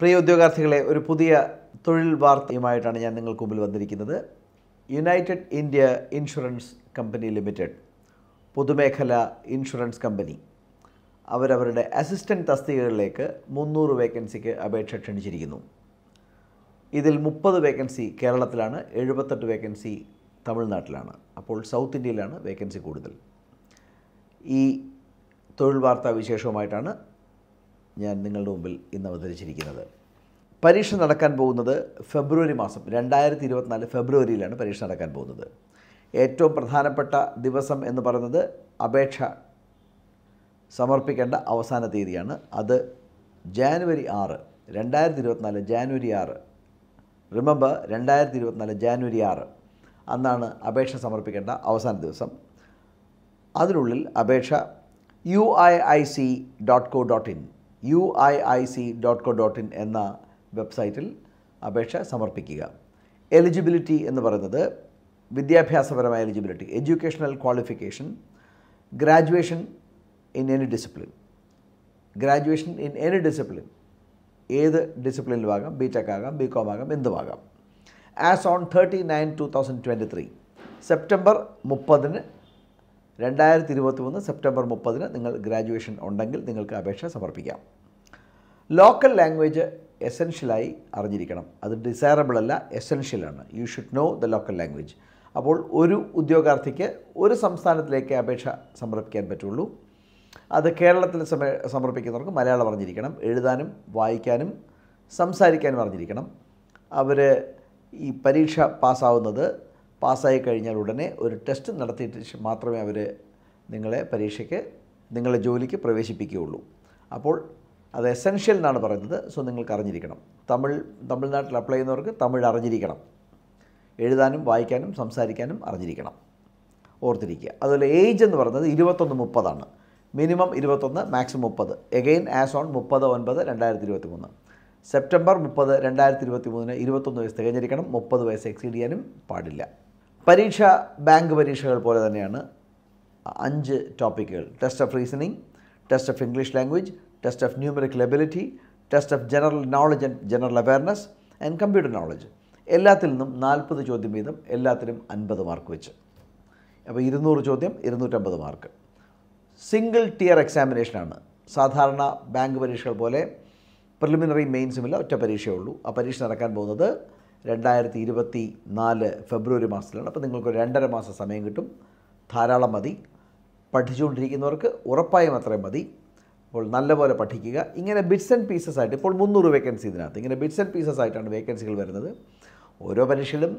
പ്രിയ ഉദ്യോഗാർത്ഥികളെ ഒരു പുതിയ തൊഴിൽ വാർത്തയുമായിട്ടാണ് ഞാൻ നിങ്ങൾക്ക് മുമ്പിൽ വന്നിരിക്കുന്നത് United India insurance company limited പൊതുമേഖല ഇൻഷുറൻസ് കമ്പനി അവരവരുടെ അസിസ്റ്റൻറ്റ് തസ്തികകളിലേക്ക് മുന്നൂറ് വേക്കൻസിക്ക് അപേക്ഷ ക്ഷണിച്ചിരിക്കുന്നു ഇതിൽ മുപ്പത് വേക്കൻസി കേരളത്തിലാണ് എഴുപത്തെട്ട് വേക്കൻസി തമിഴ്നാട്ടിലാണ് അപ്പോൾ സൗത്ത് ഇന്ത്യയിലാണ് വേക്കൻസി കൂടുതൽ ഈ തൊഴിൽ വാർത്താ വിശേഷവുമായിട്ടാണ് ഞാൻ നിങ്ങളുടെ മുമ്പിൽ ഇന്ന് അവതരിച്ചിരിക്കുന്നത് പരീക്ഷ നടക്കാൻ പോകുന്നത് ഫെബ്രുവരി മാസം രണ്ടായിരത്തി ഇരുപത്തിനാല് ഫെബ്രുവരിയിലാണ് പരീക്ഷ നടക്കാൻ പോകുന്നത് ഏറ്റവും പ്രധാനപ്പെട്ട ദിവസം എന്ന് പറയുന്നത് അപേക്ഷ സമർപ്പിക്കേണ്ട അവസാന തീയതിയാണ് അത് ജാനുവരി ആറ് രണ്ടായിരത്തി ഇരുപത്തിനാല് ജാനുവരി ആറ് റിമംബർ രണ്ടായിരത്തി ഇരുപത്തിനാല് ജാനുവരി ആറ് അന്നാണ് അപേക്ഷ സമർപ്പിക്കേണ്ട അവസാന ദിവസം അതിനുള്ളിൽ അപേക്ഷ U I I C dot co dot in U I I C dot co dot in എന്ന വെബ്സൈറ്റിൽ അപേക്ഷ സമർപ്പിക്കുക എലിജിബിലിറ്റി എന്ന് പറയുന്നത് വിദ്യാഭ്യാസപരമായ eligibility educational qualification graduation in any discipline graduation in any discipline ഏത് ഡിസിപ്ലിനിലുമാകാം ബി ടെക് ആകാം ബി കോം ആകാം എന്തുമാകാം as on thirty nine two thousand twenty three September മുപ്പതിന് രണ്ടായിരത്തി ഇരുപത്തി മൂന്ന് സെപ്റ്റംബർ മുപ്പതിന് നിങ്ങൾ ഗ്രാജുവേഷൻ ഉണ്ടെങ്കിൽ നിങ്ങൾക്ക് അപേക്ഷ സമർപ്പിക്കാം ലോക്കൽ ലാംഗ്വേജ് എസെൻഷ്യലായി അറിഞ്ഞിരിക്കണം അത് ഡിസൈറബിൾ അല്ല എസെൻഷ്യലാണ് you should know the local language അപ്പോൾ ഒരു ഉദ്യോഗാർത്ഥിക്ക് ഒരു സംസ്ഥാനത്തിലേക്ക് അപേക്ഷ സമർപ്പിക്കാൻ പറ്റുള്ളൂ അത് കേരളത്തിൽ സമർപ്പിക്കുന്നവർക്ക് മലയാളം അറിഞ്ഞിരിക്കണം എഴുതാനും വായിക്കാനും സംസാരിക്കാനും അറിഞ്ഞിരിക്കണം അവർ ഈ പരീക്ഷ പാസ്സാവുന്നത് പാസ്സായി കഴിഞ്ഞാൽ ഉടനെ ഒരു ടെസ്റ്റ് നടത്തിയിട്ട് മാത്രമേ അവർ നിങ്ങളെ പരീക്ഷയ്ക്ക് നിങ്ങളെ ജോലിക്ക് പ്രവേശിപ്പിക്കുകയുള്ളൂ അപ്പോൾ അത് എസെൻഷ്യൽ എന്നാണ് പറയുന്നത് സോ നിങ്ങൾക്ക് അറിഞ്ഞിരിക്കണം തമിഴ് തമിഴ്നാട്ടിൽ അപ്ലൈ ചെയ്യുന്നവർക്ക് തമിഴ് അറിഞ്ഞിരിക്കണം എഴുതാനും വായിക്കാനും സംസാരിക്കാനും അറിഞ്ഞിരിക്കണം ഓർത്തിരിക്കുക അതുപോലെ ഏജ് എന്ന് പറയുന്നത് ഇരുപത്തൊന്ന് മുപ്പതാണ് മിനിമം ഇരുപത്തൊന്ന് മാക്സിമം മുപ്പത് എഗെയിൻ ആസ് ഓൺ മുപ്പത് ഒൻപത് രണ്ടായിരത്തി ഇരുപത്തി മൂന്ന് സെപ്റ്റംബർ മുപ്പത് രണ്ടായിരത്തി ഇരുപത്തി മൂന്നിന് ഇരുപത്തൊന്ന് വയസ്സ് തികഞ്ഞിരിക്കണം മുപ്പത് വയസ്സ് എക്സീഡ് ചെയ്യാനും പാടില്ല പരീക്ഷ ബാങ്ക് പരീക്ഷകൾ പോലെ തന്നെയാണ് അഞ്ച് ടോപ്പിക്കുകൾ test of reasoning test of English language test of numerical ability test of general knowledge and general awareness and computer knowledge എല്ലാത്തിൽ നിന്നും നാൽപ്പത് ചോദ്യം വീതം എല്ലാത്തിനും അൻപത് മാർക്ക് വെച്ച് അപ്പോൾ ഇരുന്നൂറ് ചോദ്യം ഇരുന്നൂറ്റമ്പത് മാർക്ക് സിംഗിൾ ടിയർ എക്സാമിനേഷനാണ് സാധാരണ ബാങ്ക് പരീക്ഷകൾ പോലെ പ്രിലിമിനറി മെയിൻസുമില്ല ഒറ്റ പരീക്ഷയേ ഉള്ളൂ ആ പരീക്ഷ നടക്കാൻ പോകുന്നത് രണ്ടായിരത്തി ഇരുപത്തി നാല് ഫെബ്രുവരി മാസത്തിലാണ് അപ്പോൾ നിങ്ങൾക്ക് രണ്ടര മാസം സമയം കിട്ടും ധാരാളം മതി പഠിച്ചുകൊണ്ടിരിക്കുന്നവർക്ക് ഉറപ്പായും അത്രയും മതി അപ്പോൾ നല്ലപോലെ പഠിക്കുക ഇങ്ങനെ ബിറ്റ്സ് ആൻഡ് പീസസ് ആയിട്ട് ഇപ്പോൾ മുന്നൂറ് വേക്കൻസി ഇതിനകത്ത് ഇങ്ങനെ ബിറ്റ്സ് ആൻഡ് പീസസ് ആയിട്ടാണ് വേക്കൻസികൾ വരുന്നത് ഓരോ പരീക്ഷയിലും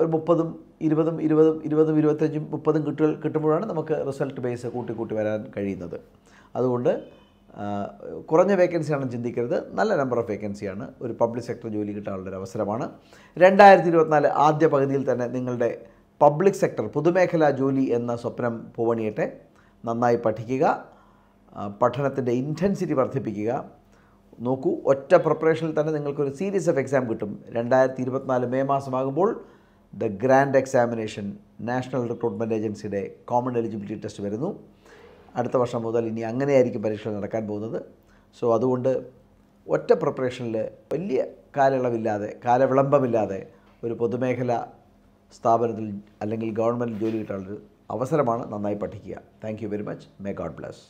ഒരു മുപ്പതും ഇരുപതും ഇരുപതും ഇരുപതും ഇരുപത്തഞ്ചും മുപ്പതും കിട്ടുകൾ കിട്ടുമ്പോഴാണ് നമുക്ക് റിസൾട്ട് ബേസ് കൂട്ടി കൂട്ടി വരാൻ കഴിയുന്നത് അതുകൊണ്ട് കുറഞ്ഞ വേക്കൻസിയാണെന്ന് ചിന്തിക്കരുത് നല്ല നമ്പർ ഓഫ് വേക്കൻസിയാണ് ഒരു പബ്ലിക് സെക്ടർ ജോലി കിട്ടാനുള്ളൊരു അവസരമാണ് രണ്ടായിരത്തി ഇരുപത്തിനാല് ആദ്യ പകുതിയിൽ തന്നെ നിങ്ങളുടെ പബ്ലിക് സെക്ടർ പൊതുമേഖലാ ജോലി എന്ന സ്വപ്നം പോവണിയട്ടെ നന്നായി പഠിക്കുക പഠനത്തിൻ്റെ ഇൻറ്റൻസിറ്റി വർദ്ധിപ്പിക്കുക നോക്കൂ ഒറ്റ പ്രിപ്പറേഷനിൽ തന്നെ നിങ്ങൾക്കൊരു സീരീസ് ഓഫ് എക്സാം കിട്ടും രണ്ടായിരത്തി ഇരുപത്തിനാല് മെയ് മാസമാകുമ്പോൾ the grand examination national recruitment ഏജൻസിയുടെ കോമൺ എലിജിബിലിറ്റി ടെസ്റ്റ് വരുന്നു അടുത്ത വർഷം മുതൽ ഇനി അങ്ങനെയായിരിക്കും പരീക്ഷകൾ നടക്കാൻ പോകുന്നത് സോ അതുകൊണ്ട് ഒറ്റ പ്രിപ്പറേഷനിൽ വലിയ കാലയളവില്ലാതെ കാലവിളംബമില്ലാതെ ഒരു പൊതുമേഖല സ്ഥാപനത്തിൽ അല്ലെങ്കിൽ ഗവൺമെൻറ് ജോലി കിട്ടാനുള്ളൊരു അവസരമാണ് നന്നായി പഠിക്കുക thank you very much may God bless